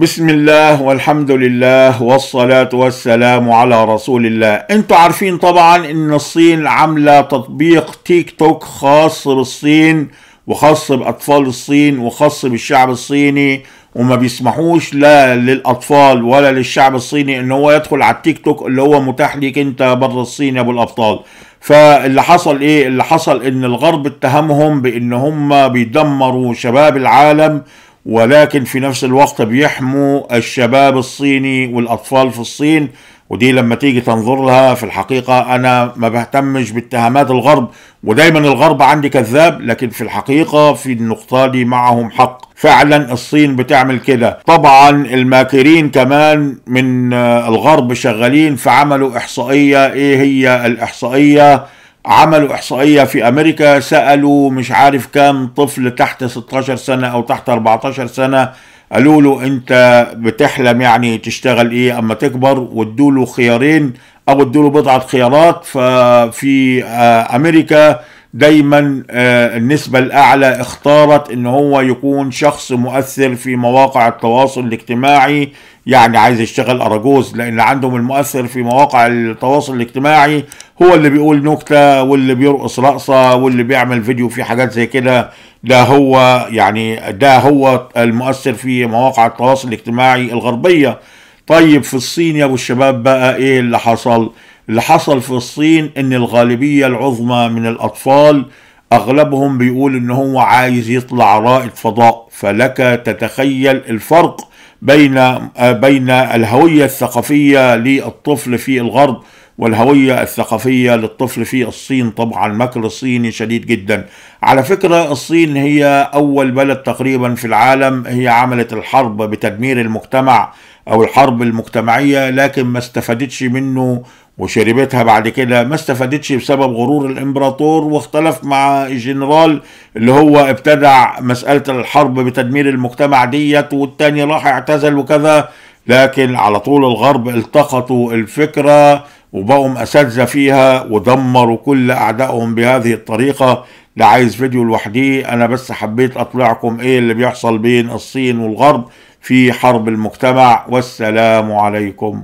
بسم الله والحمد لله والصلاة والسلام على رسول الله انتوا عارفين طبعا ان الصين عاملة تطبيق تيك توك خاص بالصين وخاص بأطفال الصين وخاص بالشعب الصيني وما بيسمحوش لا للأطفال ولا للشعب الصيني ان هو يدخل على التيك توك اللي هو متاح ليك انت بره الصين يا ابو الأبطال فاللي حصل ايه اللي حصل ان الغرب اتهمهم بان هم بيدمروا شباب العالم ولكن في نفس الوقت بيحموا الشباب الصيني والأطفال في الصين ودي لما تيجي تنظر لها في الحقيقة أنا ما بهتمش باتهامات الغرب ودايما الغرب عندي كذاب لكن في الحقيقة في النقطة دي معهم حق فعلا الصين بتعمل كده طبعا الماكرين كمان من آه، الغرب شغالين فعملوا إحصائية إيه هي الإحصائية عملوا إحصائية في أمريكا سألوا مش عارف كام طفل تحت 16 سنة أو تحت 14 سنة قالوا له أنت بتحلم يعني تشتغل إيه أما تكبر وادوا له خيارين أو ادوا له بضعة خيارات ففي آه، أمريكا دايما آه، النسبة الأعلى اختارت إن هو يكون شخص مؤثر في مواقع التواصل الاجتماعي يعني عايز يشتغل أراجوز لأن عندهم المؤثر في مواقع التواصل الاجتماعي هو اللي بيقول نكتة واللي بيرقص رقصة واللي بيعمل فيديو في حاجات زي كده ده هو يعني ده هو المؤثر في مواقع التواصل الاجتماعي الغربية طيب في الصين يا أبو الشباب بقى إيه اللي حصل؟ اللي حصل في الصين ان الغالبية العظمى من الاطفال اغلبهم بيقول ان هو عايز يطلع رائد فضاء فلك تتخيل الفرق بين آه، بين الهوية الثقافية للطفل في الغرب والهوية الثقافية للطفل في الصين طبعا المكر الصيني شديد جدا على فكرة الصين هي أول بلد تقريبا في العالم هي عملت الحرب بتدمير المجتمع أو الحرب المجتمعية لكن ما استفادتش منه وشربتها بعد كده ما استفادتش بسبب غرور الامبراطور واختلف مع الجنرال اللي هو ابتدع مسألة الحرب بتدمير المجتمع ديت والتاني راح اعتزل وكذا لكن على طول الغرب التقطوا الفكرة وبقوا أساتذة فيها ودمروا كل أعدائهم بهذه الطريقة ده عايز فيديو لوحدي أنا بس حبيت أطلعكم إيه اللي بيحصل بين الصين والغرب في حرب المجتمع والسلام عليكم